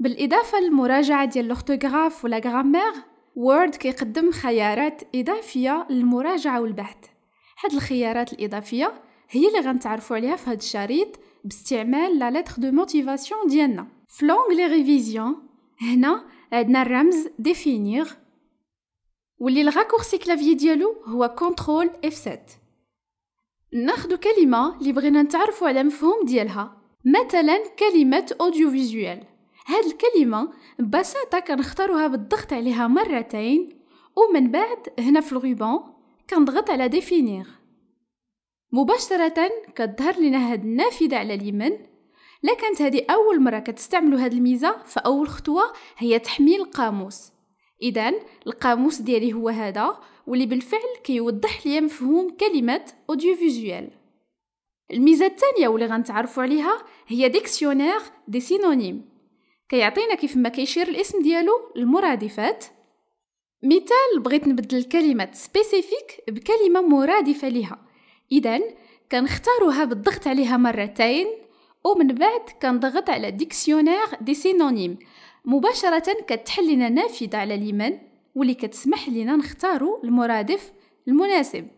بالاضافه للمراجعه ديال الاورتوغراف ولا غرامير وورد كيقدم خيارات اضافيه للمراجعه والبحث هاد الخيارات الاضافيه هي اللي غنتعرفوا عليها في هاد الشريط باستعمال لا لتر دو موتيفاسيون ديالنا في لي ريفيزيون هنا عندنا الرمز ديفينيغ واللي الغاكورسي كلافيي ديالو هو كونترول اف 7 ناخدو كلمه اللي بغينا نتعرفوا على مفهوم ديالها مثلا كلمه اوديو فيزوال هاد الكلمة ببساطة كنختاروها بالضغط عليها مرتين ومن بعد هنا في الغيبان كنضغط على ديفينيغ مباشرة كتظهر لنا هاد النافذة على اليمن لا هادي هذه أول مرة كتستعملوا هاد الميزة فأول خطوة هي تحميل القاموس إذا القاموس ديالي هو هذا واللي بالفعل كيوضح لي مفهوم كلمة أوديو فيجوال الميزة الثانية واللي غنتعرفوا عليها هي ديكسيونير دي سينونيم كيعطينا كيف ما كيشير الاسم ديالو المرادفات مثال بغيت نبدل كلمة سبيسيفيك بكلمة مرادفة لها إذا كنختاروها بالضغط عليها مرتين ومن بعد كنضغط على ديكسيونير دي سينونيم مباشرة كتحل نافذة على اليمن واللي كتسمح لنا نختارو المرادف المناسب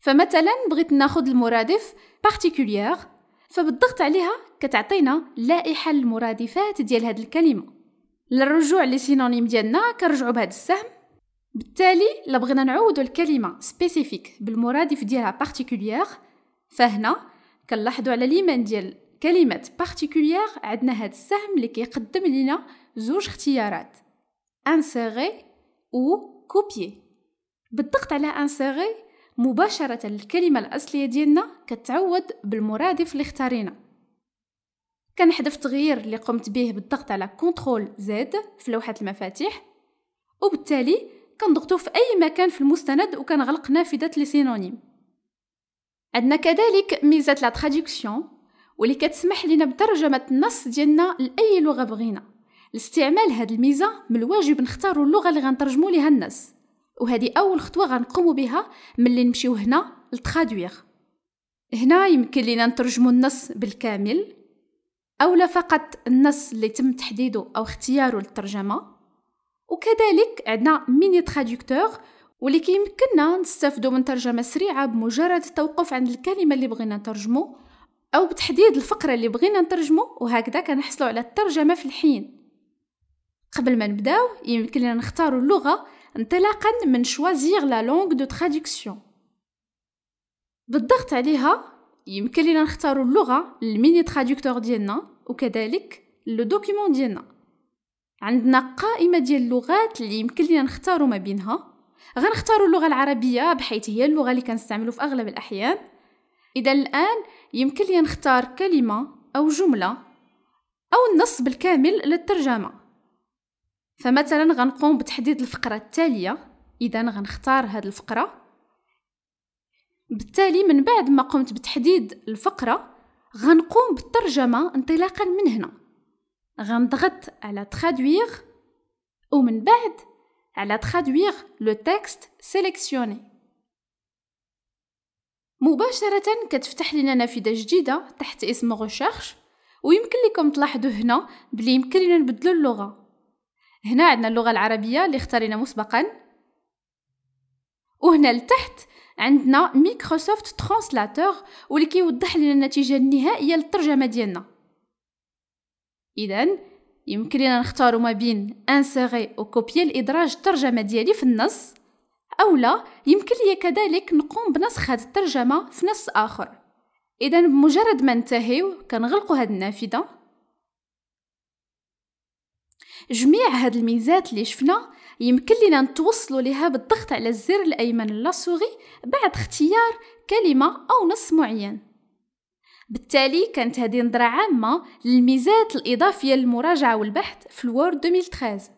فمثلا بغيت ناخد المرادف particulière فبالضغط عليها كتعطينا لائحة المرادفات ديال هاد الكلمة للرجوع لسينونيم ديالنا كنرجعو بهاد السهم بالتالي لبغينا نعودو نعوضو الكلمة سبيسيفيك بالمرادف ديالها بارتيكوليير فهنا كنلاحظو على ليمان ديال كلمة بارتيكوليير عندنا هاد السهم اللي كيقدم لينا زوج اختيارات انسيغي و كوبيي بالضغط على انسيغي مباشرة الكلمة الأصلية ديالنا كتعوض بالمرادف اللي اختارينا كنحذف التغيير اللي قمت به بالضغط على كنترول زد في لوحة المفاتيح وبالتالي كنضغطو في أي مكان في المستند وكنغلق نافذة لي سينونيم عندنا كذلك ميزة لا تراديكسيون واللي كتسمح لنا بترجمة النص ديالنا لأي لغة بغينا لاستعمال هاد الميزة من الواجب نختاروا اللغة اللي غنترجموا ليها النص وهذه اول خطوه غنقوم بها ملي نمشيو هنا لتخادوير هنا يمكن لينا نترجمو النص بالكامل اولا فقط النص اللي تم تحديده او اختياره للترجمه وكذلك عندنا ميني تراديكتور واللي كيمكننا نستافدو من ترجمه سريعه بمجرد التوقف عند الكلمه اللي بغينا نترجمو او بتحديد الفقره اللي بغينا نترجمو وهكذا كنحصلو على الترجمه في الحين قبل ما نبداو يمكن لنا نختاروا اللغه انطلاقا من شوازيغ لا لونغ دو تراديكسيون بالضغط عليها يمكن لنا نختاروا اللغه الميني تراديكتور ديالنا وكذلك لو دوكيمون ديالنا عندنا قائمه ديال اللغات اللي يمكن لنا نختاروا ما بينها غنختاروا اللغه العربيه بحيث هي اللغه اللي كنستعملو في اغلب الاحيان اذا الان يمكن لي نختار كلمه او جمله او النص بالكامل للترجمه فمثلا غنقوم بتحديد الفقرة التالية إذا غنختار هاد الفقرة بالتالي من بعد ما قمت بتحديد الفقرة غنقوم بالترجمة انطلاقا من هنا غنضغط على تخادويغ ومن بعد على تخادويغ لو تكست سيليكسيوني مباشرة كتفتح لنا نافذة جديدة تحت اسم غوشيرش ويمكن لكم تلاحظوا هنا بلي يمكن نبدلوا نبدلو اللغة هنا عندنا اللغة العربية اللي اختارينا مسبقا وهنا لتحت عندنا ميكروسوفت ترانسلاتور واللي كيوضح لنا النتيجة النهائية للترجمة ديالنا إذا يمكن لنا نختاروا ما بين انسيغي كوبي الادراج الترجمة ديالي في النص أو لا يمكن لي كذلك نقوم بنسخ هذه الترجمة في نص آخر إذا بمجرد ما ننتهيو كنغلقوا هذه النافذة جميع هاد الميزات اللي شفنا يمكن لنا نتوصلوا لها بالضغط على الزر الأيمن اللاصوغي بعد اختيار كلمة أو نص معين بالتالي كانت هذه نظرة عامة للميزات الإضافية للمراجعة والبحث في الوورد 2013